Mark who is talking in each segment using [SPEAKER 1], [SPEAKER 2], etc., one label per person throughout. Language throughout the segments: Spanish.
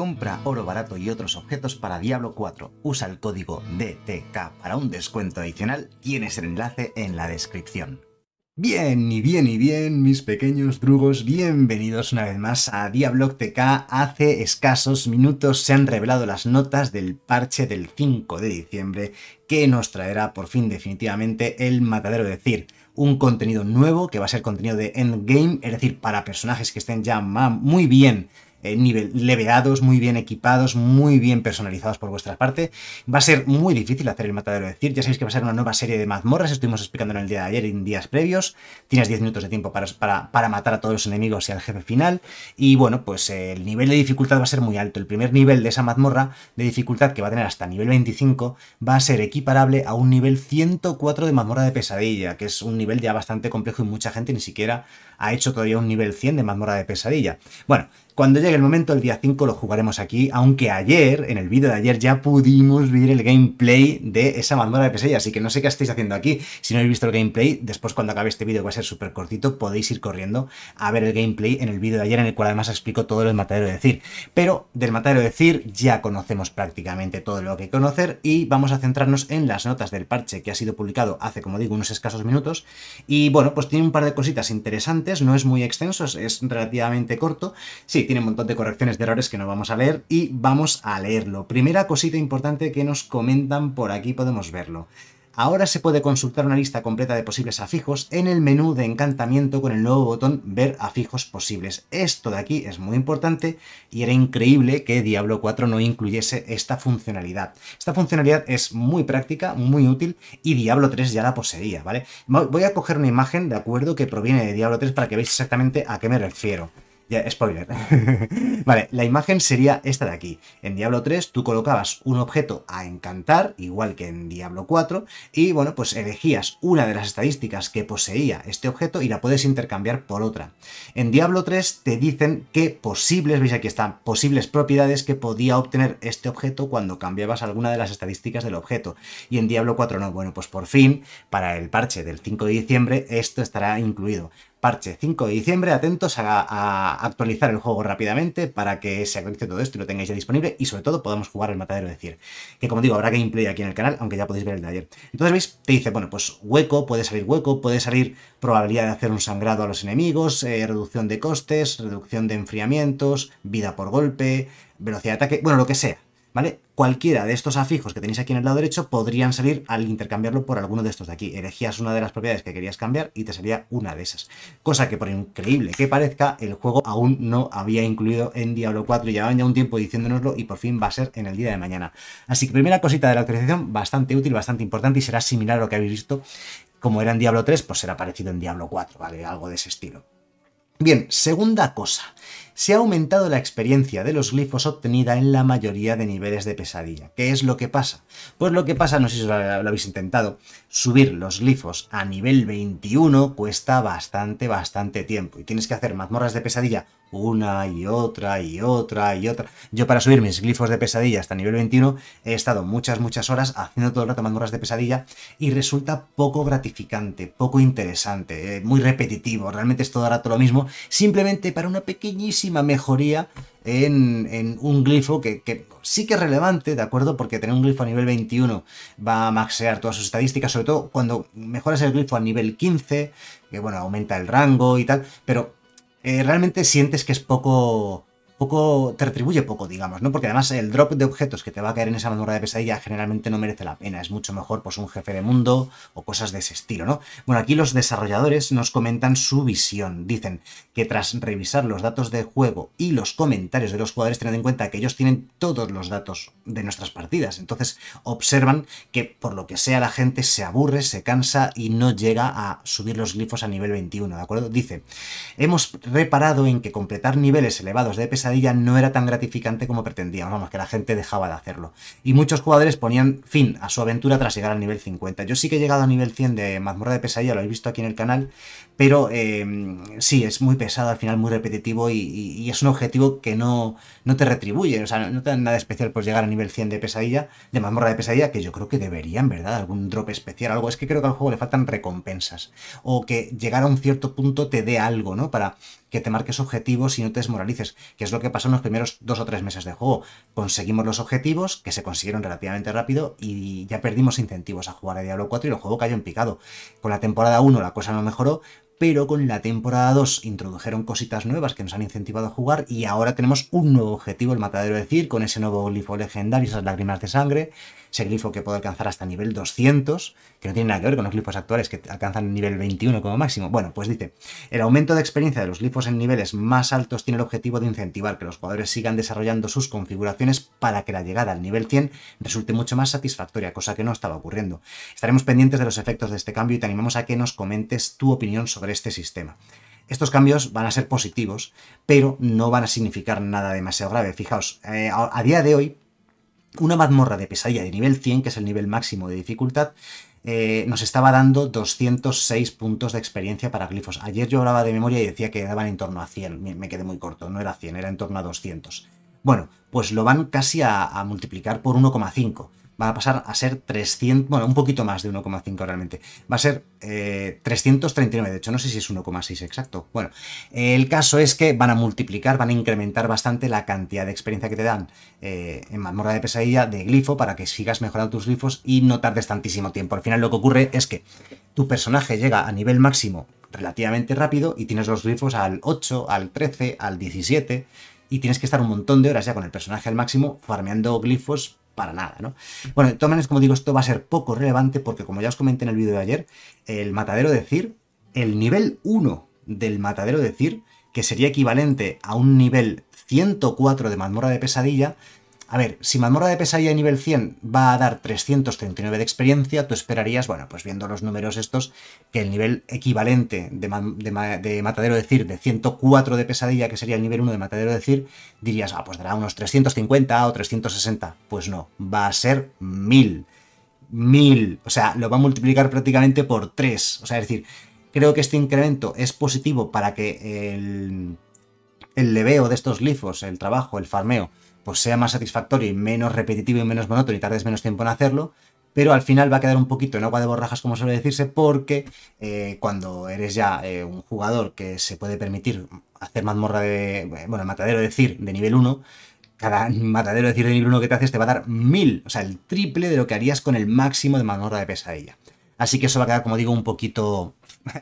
[SPEAKER 1] Compra oro barato y otros objetos para Diablo 4. Usa el código DTK para un descuento adicional. Tienes el enlace en la descripción. Bien, y bien, y bien, mis pequeños drugos, bienvenidos una vez más a Diablo TK. Hace escasos minutos se han revelado las notas del parche del 5 de diciembre que nos traerá por fin definitivamente el matadero, de decir, un contenido nuevo que va a ser contenido de endgame, es decir, para personajes que estén ya muy bien eh, nivel, leveados, muy bien equipados, muy bien personalizados por vuestra parte. Va a ser muy difícil hacer el matadero de Ya sabéis que va a ser una nueva serie de mazmorras, estuvimos explicando en el día de ayer y en días previos. Tienes 10 minutos de tiempo para, matar a todos los enemigos y al jefe final. Y bueno, pues eh, el nivel de dificultad va a ser muy alto. El primer nivel de esa mazmorra de dificultad que va a tener hasta nivel 25 va a ser equiparable a un nivel 104 de mazmorra de pesadilla, que es un nivel ya bastante complejo y mucha gente ni siquiera ha hecho todavía un nivel 100 de mazmorra de pesadilla. Bueno, cuando llegue el momento, el día 5 lo jugaremos aquí, aunque ayer, en el vídeo de ayer, ya pudimos ver el gameplay de esa mandora de P.S. así que no sé qué estáis haciendo aquí. Si no habéis visto el gameplay, después cuando acabe este vídeo, que va a ser súper cortito, podéis ir corriendo a ver el gameplay en el vídeo de ayer, en el cual además explico todo lo del matadero de decir. Pero del matadero de decir ya conocemos prácticamente todo lo que conocer y vamos a centrarnos en las notas del parche que ha sido publicado hace, como digo, unos escasos minutos. Y bueno, pues tiene un par de cositas interesantes, no es muy extenso, es relativamente corto. Sí, tiene un montón de correcciones de errores que no vamos a leer y vamos a leerlo. Primera cosita importante que nos comentan por aquí, podemos verlo. Ahora se puede consultar una lista completa de posibles afijos en el menú de encantamiento con el nuevo botón Ver afijos posibles. Esto de aquí es muy importante y era increíble que Diablo 4 no incluyese esta funcionalidad. Esta funcionalidad es muy práctica, muy útil y Diablo 3 ya la poseía, ¿vale? Voy a coger una imagen, de acuerdo, que proviene de Diablo 3 para que veáis exactamente a qué me refiero. Ya, spoiler. vale, la imagen sería esta de aquí. En Diablo 3 tú colocabas un objeto a encantar, igual que en Diablo 4, y bueno, pues elegías una de las estadísticas que poseía este objeto y la puedes intercambiar por otra. En Diablo 3 te dicen qué posibles, veis aquí están, posibles propiedades que podía obtener este objeto cuando cambiabas alguna de las estadísticas del objeto. Y en Diablo 4 no. Bueno, pues por fin, para el parche del 5 de diciembre, esto estará incluido. Parche 5 de diciembre, atentos a, actualizar el juego rápidamente para que se actualice todo esto y lo tengáis ya disponible y sobre todo podamos jugar el matadero de Que como digo, habrá gameplay aquí en el canal, aunque ya podéis ver el de ayer. Entonces, ¿veis? Te dice, bueno, pues hueco, puede salir hueco, puede salir probabilidad de hacer un sangrado a los enemigos, eh, reducción de costes, reducción de enfriamientos, vida por golpe, velocidad de ataque, bueno, lo que sea, ¿vale? cualquiera de estos afijos que tenéis aquí en el lado derecho podrían salir al intercambiarlo por alguno de estos de aquí. Elegías una de las propiedades que querías cambiar y te salía una de esas. Cosa que por increíble que parezca, el juego aún no había incluido en Diablo 4. Llevaban ya un tiempo diciéndonoslo y por fin va a ser en el día de mañana. Así que primera cosita de la actualización, bastante útil, bastante importante y será similar a lo que habéis visto. Como era en Diablo 3, pues será parecido en Diablo 4, ¿vale? Algo de ese estilo. Bien, segunda cosa se ha aumentado la experiencia de los glifos obtenida en la mayoría de niveles de pesadilla. ¿Qué es lo que pasa? Pues lo que pasa, no sé si lo, habéis intentado, subir los glifos a nivel 21 cuesta bastante, bastante tiempo y tienes que hacer mazmorras de pesadilla una y otra y otra y otra. Yo para subir mis glifos de pesadilla hasta nivel 21 he estado muchas, muchas horas haciendo todo el rato mazmorras de pesadilla y resulta poco gratificante, poco interesante, eh, muy repetitivo, realmente es todo rato lo mismo, simplemente para una pequeña pequeñísima mejoría en, un glifo que, sí que es relevante, ¿de acuerdo? Porque tener un glifo a nivel 21 va a maxear todas sus estadísticas, sobre todo cuando mejoras el glifo a nivel 15, que bueno, aumenta el rango y tal, pero eh, realmente sientes que es poco poco, te retribuye poco, digamos, ¿no? Porque además el drop de objetos que te va a caer en esa mandora de pesadilla generalmente no merece la pena, es mucho mejor pues un jefe de mundo o cosas de ese estilo, ¿no? Bueno, aquí los desarrolladores nos comentan su visión, dicen que tras revisar los datos de juego y los comentarios de los jugadores, teniendo en cuenta que ellos tienen todos los datos de nuestras partidas, entonces observan que por lo que sea la gente se aburre, se cansa y no llega a subir los glifos a nivel 21, ¿de acuerdo? Dice, hemos reparado en que completar niveles elevados de pesadilla no era tan gratificante como pretendíamos, vamos, que la gente dejaba de hacerlo. Y muchos jugadores ponían fin a su aventura tras llegar al nivel 50. Yo sí que he llegado a nivel 100 de mazmorra de pesadilla, lo habéis visto aquí en el canal, pero em, sí, es muy pesado, al final muy repetitivo y, es un objetivo que no, no te retribuye, o sea, no te dan nada especial por llegar a nivel 100 de pesadilla, de mazmorra de pesadilla, que yo creo que deberían, ¿verdad? Algún drop especial, algo. Es que creo que al juego le faltan recompensas o que llegar a un cierto punto te dé algo, ¿no? Para que te marques objetivos y no te desmoralices, que es lo que pasó en los primeros dos o tres meses de juego. Conseguimos los objetivos, que se consiguieron relativamente rápido, y ya perdimos incentivos a jugar a Diablo 4 y el juego cayó en picado. Con la temporada 1 la cosa no mejoró, pero con la temporada 2 introdujeron cositas nuevas que nos han incentivado a jugar y ahora tenemos un nuevo objetivo, el matadero de Cir, con ese nuevo glifo legendario, esas lágrimas de sangre, ese glifo que puede alcanzar hasta nivel 200, que no tiene nada que ver con los glifos actuales que alcanzan nivel 21 como máximo. Bueno, pues dice, el aumento de experiencia de los glifos en niveles más altos tiene el objetivo de incentivar que los jugadores sigan desarrollando sus configuraciones para que la llegada al nivel 100 resulte mucho más satisfactoria, cosa que no estaba ocurriendo. Estaremos pendientes de los efectos de este cambio y te animamos a que nos comentes tu opinión sobre este sistema. Estos cambios van a ser positivos, pero no van a significar nada demasiado grave. Fijaos, eh, a, día de hoy, una mazmorra de pesadilla de nivel 100, que es el nivel máximo de dificultad, eh, nos estaba dando 206 puntos de experiencia para glifos. Ayer yo hablaba de memoria y decía que daban en torno a 100. Me, quedé muy corto, no era 100, era en torno a 200. Bueno, pues lo van casi a, a multiplicar por 1,5 va a pasar a ser 300, bueno, un poquito más de 1,5 realmente. Va a ser 339, eh, de hecho, no sé si es 1,6 exacto. Bueno, el caso es que van a multiplicar, van a incrementar bastante la cantidad de experiencia que te dan eh, en mazmorra de pesadilla de glifo para que sigas mejorando tus glifos y no tardes tantísimo tiempo. Al final lo que ocurre es que tu personaje llega a nivel máximo relativamente rápido y tienes los glifos al 8, al 13, al 17 y tienes que estar un montón de horas ya con el personaje al máximo farmeando glifos para nada, ¿no? Bueno, de todas como digo, esto va a ser poco relevante porque, como ya os comenté en el vídeo de ayer, el matadero de Cir, el nivel 1 del matadero de Cir, que sería equivalente a un nivel 104 de mazmorra de pesadilla, a ver, si Mazmorra de Pesadilla nivel 100 va a dar 339 de experiencia, tú esperarías, bueno, pues viendo los números estos, que el nivel equivalente de, de, de Matadero Decir, de 104 de Pesadilla, que sería el nivel 1 de Matadero Decir, dirías, ah, pues dará unos 350 o 360. Pues no, va a ser 1000. 1000. O sea, lo va a multiplicar prácticamente por 3. O sea, es decir, creo que este incremento es positivo para que el, el leveo de estos Lifos, el trabajo, el farmeo, pues sea más satisfactorio y menos repetitivo y menos monótono y tardes menos tiempo en hacerlo, pero al final va a quedar un poquito en agua de borrajas, como suele decirse, porque eh, cuando eres ya eh, un jugador que se puede permitir hacer mazmorra de, bueno, matadero decir, de nivel 1, cada matadero decir de nivel 1 que te haces te va a dar mil, o sea, el triple de lo que harías con el máximo de mazmorra de pesadilla. Así que eso va a quedar, como digo, un poquito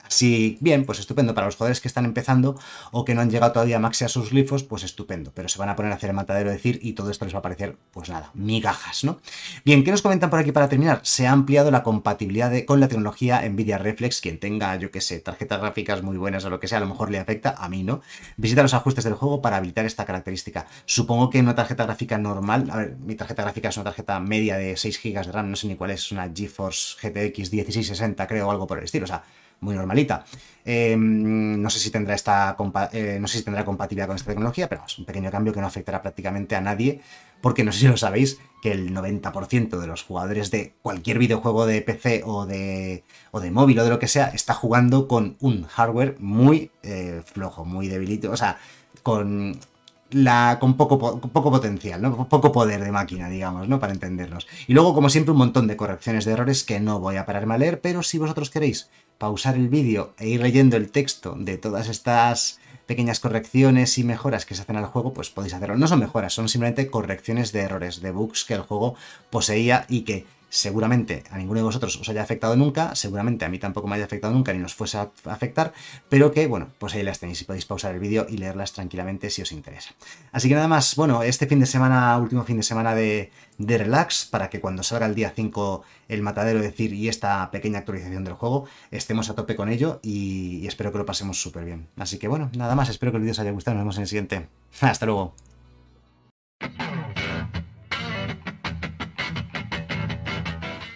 [SPEAKER 1] si bien, pues estupendo. Para los jugadores que están empezando o que no han llegado todavía a a sus glifos, pues estupendo. Pero se van a poner a hacer el matadero decir y todo esto les va a parecer, pues nada, migajas, ¿no? Bien, ¿qué nos comentan por aquí para terminar? Se ha ampliado la compatibilidad con la tecnología NVIDIA Reflex. Quien tenga, yo qué sé, tarjetas gráficas muy buenas o lo que sea, a lo mejor le afecta, a mí no. Visita los ajustes del juego para habilitar esta característica. Supongo que en una tarjeta gráfica normal, a ver, mi tarjeta gráfica es una tarjeta media de 6 GB de RAM, no sé ni cuál es, una GeForce GTX 1660, creo, o algo por el estilo. O sea, muy normalita. Eh, no, sé si tendrá esta eh, no si tendrá compatibilidad con esta tecnología, pero es un pequeño cambio que no afectará prácticamente a nadie, porque no sé si lo sabéis, que el 90% de los jugadores de cualquier videojuego de PC o de, de móvil o de lo que sea está jugando con un hardware muy eh, flojo, muy debilito, o sea, con la, con poco, poco potencial, ¿no? poco poder de máquina, digamos, ¿no? Para entendernos Y luego, como siempre, un montón de correcciones de errores que no voy a pararme a leer, pero si vosotros queréis pausar el vídeo e ir leyendo el texto de todas estas pequeñas correcciones y mejoras que se hacen al juego, pues podéis hacerlo. No son mejoras, son simplemente correcciones de errores, de bugs que el juego poseía y que seguramente a ninguno de vosotros os haya afectado nunca, seguramente a mí tampoco me haya afectado nunca ni nos fuese a afectar, pero que, bueno, pues ahí las tenéis y podéis pausar el vídeo y leerlas tranquilamente si os interesa. Así que nada más, bueno, este fin de semana, último fin de semana de, relax, para que cuando salga el día 5 el matadero decir y esta pequeña actualización del juego, estemos a tope con ello y, y espero que lo pasemos súper bien. Así que bueno, nada más, espero que el vídeo os haya gustado, nos vemos en el siguiente. Hasta luego.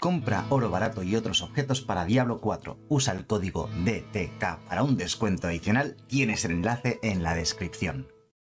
[SPEAKER 1] Compra oro barato y otros objetos para Diablo 4. Usa el código DTK para un descuento adicional. Tienes el enlace en la descripción.